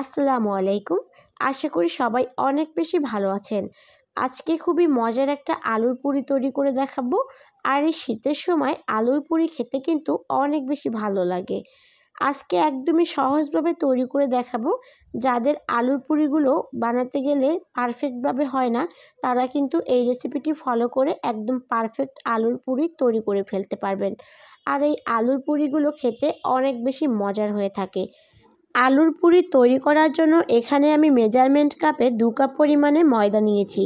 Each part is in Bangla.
আসসালামু আলাইকুম আশা করি সবাই অনেক বেশি ভালো আছেন আজকে খুবই মজার একটা আলুর পুরি তৈরি করে দেখাবো আর এই শীতের সময় আলুর পুরি খেতে কিন্তু অনেক বেশি ভালো লাগে আজকে একদমই সহজভাবে তৈরি করে দেখাবো যাদের আলুর পুরিগুলো বানাতে গেলে পারফেক্টভাবে হয় না তারা কিন্তু এই রেসিপিটি ফলো করে একদম পারফেক্ট আলুর পুরি তৈরি করে ফেলতে পারবেন আর এই আলুর পুরিগুলো খেতে অনেক বেশি মজার হয়ে থাকে আলুর পুরি তৈরি করার জন্য এখানে আমি মেজারমেন্ট কাপে দু কাপ পরিমাণে ময়দা নিয়েছি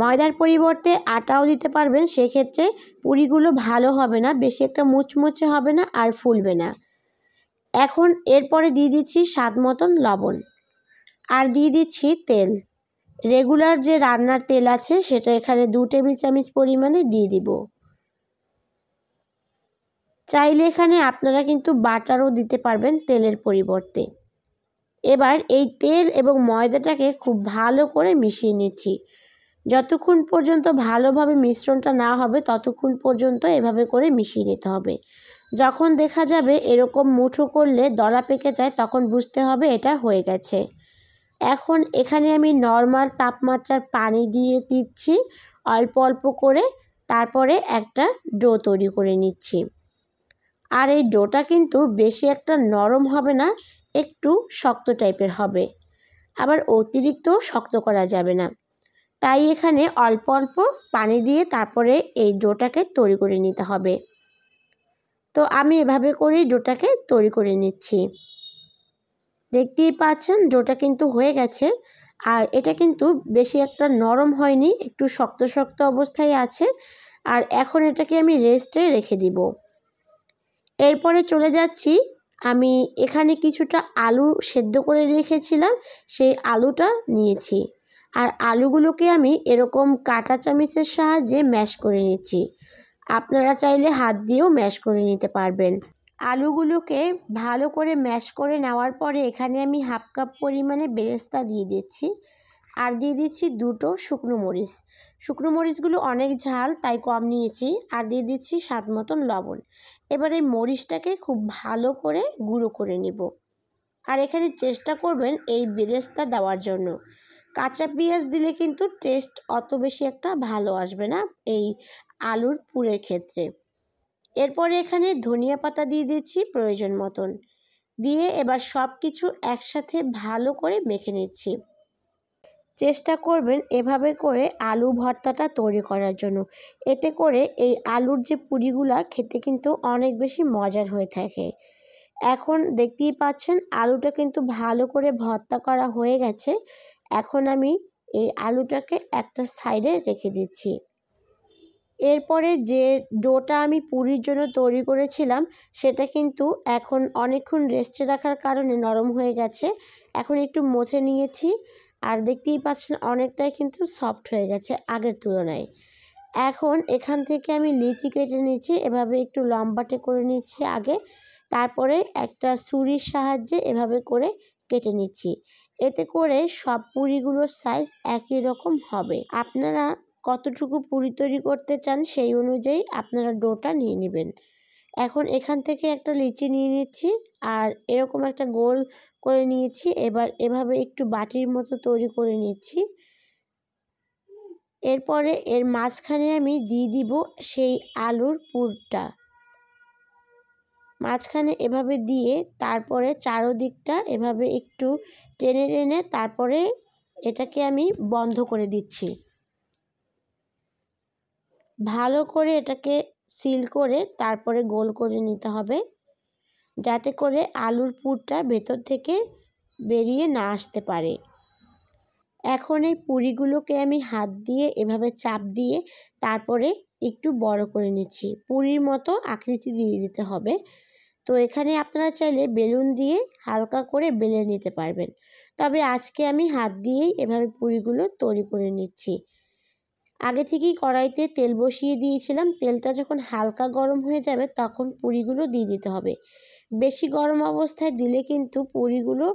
ময়দার পরিবর্তে আটাও দিতে পারবেন সেক্ষেত্রে পুরিগুলো ভালো হবে না বেশি একটা মুচমুচে হবে না আর ফুলবে না এখন এরপরে দিয়ে দিচ্ছি স্বাদ মতন লবণ আর দিয়ে দিচ্ছি তেল রেগুলার যে রান্নার তেল আছে সেটা এখানে দু টেবিল চামচ পরিমাণে দিয়ে দিব চাইলে এখানে আপনারা কিন্তু বাটারও দিতে পারবেন তেলের পরিবর্তে এবার এই তেল এবং ময়দাটাকে খুব ভালো করে মিশিয়ে নিচ্ছি যতক্ষণ পর্যন্ত ভালোভাবে মিশ্রণটা না হবে ততক্ষণ পর্যন্ত এভাবে করে মিশিয়ে নিতে হবে যখন দেখা যাবে এরকম মুঠো করলে দলা পেকে যায় তখন বুঝতে হবে এটা হয়ে গেছে এখন এখানে আমি নর্মাল তাপমাত্রার পানি দিয়ে দিচ্ছি অল্প অল্প করে তারপরে একটা ডো তৈরি করে নিচ্ছি আর এই ডোটা কিন্তু বেশি একটা নরম হবে না একটু শক্ত টাইপের হবে আবার অতিরিক্ত শক্ত করা যাবে না তাই এখানে অল্প অল্প পানি দিয়ে তারপরে এই ডোটাকে তৈরি করে নিতে হবে তো আমি এভাবে করেই ডোটাকে তৈরি করে নিচ্ছি দেখতেই পাচ্ছেন ডোটা কিন্তু হয়ে গেছে আর এটা কিন্তু বেশি একটা নরম হয়নি একটু শক্ত শক্ত অবস্থায় আছে আর এখন এটাকে আমি রেস্টে রেখে দিব এরপরে চলে যাচ্ছি আমি এখানে কিছুটা আলু সেদ্ধ করে রেখেছিলাম সেই আলুটা নিয়েছি আর আলুগুলোকে আমি এরকম কাটা চামিচের সাহায্যে ম্যাশ করে নিচ্ছি আপনারা চাইলে হাত দিয়েও ম্যাশ করে নিতে পারবেন আলুগুলোকে ভালো করে ম্যাশ করে নেওয়ার পরে এখানে আমি হাফ কাপ পরিমাণে বেরেস্তা দিয়ে দিচ্ছি আর দিয়ে দিচ্ছি দুটো শুকনো মরিচ শুকনো মরিচগুলো অনেক ঝাল তাই কম নিয়েছি আর দিয়ে দিচ্ছি স্বাদ মতন লবণ এবার এই মরিচটাকে খুব ভালো করে গুঁড়ো করে নেব আর এখানে চেষ্টা করবেন এই বেরেস্তা দেওয়ার জন্য কাঁচা পেঁয়াজ দিলে কিন্তু টেস্ট অত বেশি একটা ভালো আসবে না এই আলুর পুরের ক্ষেত্রে এরপরে এখানে ধনিয়া পাতা দিয়ে দিচ্ছি প্রয়োজন মতন দিয়ে এবার সব কিছু একসাথে ভালো করে মেখে নিচ্ছি চেষ্টা করবেন এভাবে করে আলু ভর্তাটা তৈরি করার জন্য এতে করে এই আলুর যে পুরিগুলা খেতে কিন্তু অনেক বেশি মজার হয়ে থাকে এখন দেখতেই পাচ্ছেন আলুটা কিন্তু ভালো করে ভর্তা করা হয়ে গেছে এখন আমি এই আলুটাকে একটা সাইডে রেখে দিচ্ছি এরপরে যে ডোটা আমি পুরীর জন্য তৈরি করেছিলাম সেটা কিন্তু এখন অনেকক্ষণ রেস্টে রাখার কারণে নরম হয়ে গেছে এখন একটু মথে নিয়েছি আর দেখতেই পাচ্ছেন অনেকটাই কিন্তু সফট হয়ে গেছে আগের তুলনায় এখন এখান থেকে আমি লিচি কেটে নিয়েছি এভাবে একটু লম্বাটে করে নিচ্ছি আগে তারপরে একটা ছুরির সাহায্যে এভাবে করে কেটে নিচ্ছি এতে করে সব পুরিগুলোর সাইজ একই রকম হবে আপনারা কতটুকু পুরি তৈরি করতে চান সেই অনুযায়ী আপনারা ডোটা নিয়ে নেবেন এখন এখান থেকে একটা লিচি নিয়ে নিচ্ছি আর এরকম একটা গোল করে নিয়েছি এবার এভাবে একটু বাটির মতো তৈরি করে নিচ্ছি এরপরে এর মাঝখানে আমি দিয়ে দিব সেই আলুর পুরটা মাঝখানে এভাবে দিয়ে তারপরে চারোদিকটা এভাবে একটু টেনে টেনে তারপরে এটাকে আমি বন্ধ করে দিচ্ছি ভালো করে এটাকে সিল করে তারপরে গোল করে নিতে হবে যাতে করে আলুর পুরটা ভেতর থেকে বেরিয়ে না আসতে পারে এখন এই পুরিগুলোকে আমি হাত দিয়ে এভাবে চাপ দিয়ে তারপরে একটু বড় করে নিচ্ছি পুরীর মতো আকৃতি দিয়ে দিতে হবে তো এখানে আপনারা চাইলে বেলুন দিয়ে হালকা করে বেলে নিতে পারবেন তবে আজকে আমি হাত দিয়েই এভাবে পুরিগুলো তৈরি করে নিচ্ছি আগে থেকেই কড়াইতে তেল বসিয়ে দিয়েছিলাম তেলটা যখন হালকা গরম হয়ে যাবে তখন পুরিগুলো দিয়ে দিতে হবে বেশি গরম অবস্থায় দিলে কিন্তু পুরিগুলো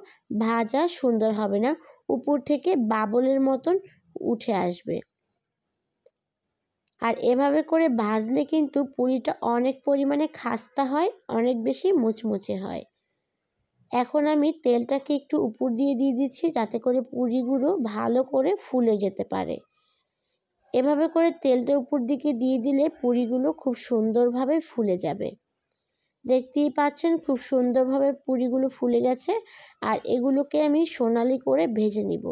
ভাজা সুন্দর হবে না উপর থেকে বাবলের মতন উঠে আসবে আর এভাবে করে ভাজলে কিন্তু পুরিটা অনেক পরিমাণে খাস্তা হয় অনেক বেশি মুচমুচে হয় এখন আমি তেলটাকে একটু উপর দিয়ে দিয়ে দিচ্ছি যাতে করে পুরিগুলো ভালো করে ফুলে যেতে পারে এভাবে করে তেলটা উপর দিকে দিয়ে দিলে পুরিগুলো খুব সুন্দরভাবে ফুলে যাবে দেখতেই পাচ্ছেন খুব সুন্দরভাবে পুরিগুলো ফুলে গেছে আর এগুলোকে আমি সোনালি করে ভেজে নিব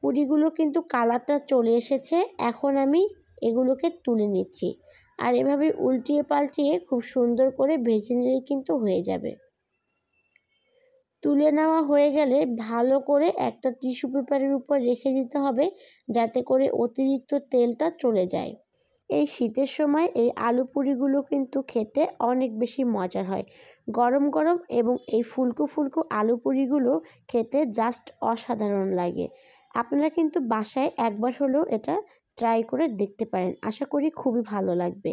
পুরিগুলো কিন্তু কালারটা চলে এসেছে এখন আমি এগুলোকে তুলে নিচ্ছি আর এভাবে উল্টিয়ে পাল্টিয়ে খুব সুন্দর করে ভেজে নিলে কিন্তু হয়ে যাবে তুলে নেওয়া হয়ে গেলে ভালো করে একটা টিস্যু পেপারের উপর রেখে দিতে হবে যাতে করে অতিরিক্ত তেলটা চলে যায় এই শীতের সময় এই আলু পুরিগুলো কিন্তু খেতে অনেক বেশি মজার হয় গরম গরম এবং এই ফুলকো ফুলকো আলু পুরিগুলো খেতে জাস্ট অসাধারণ লাগে আপনারা কিন্তু বাসায় একবার হলেও এটা ট্রাই করে দেখতে পারেন আশা করি খুবই ভালো লাগবে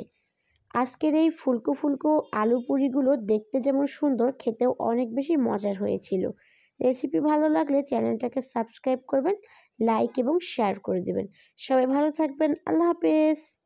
আজকের এই ফুলকো ফুলকো আলু পুরিগুলো দেখতে যেমন সুন্দর খেতেও অনেক বেশি মজার হয়েছিল রেসিপি ভালো লাগলে চ্যানেলটাকে সাবস্ক্রাইব করবেন লাইক এবং শেয়ার করে দেবেন সবাই ভালো থাকবেন আল্লাহ হাফেজ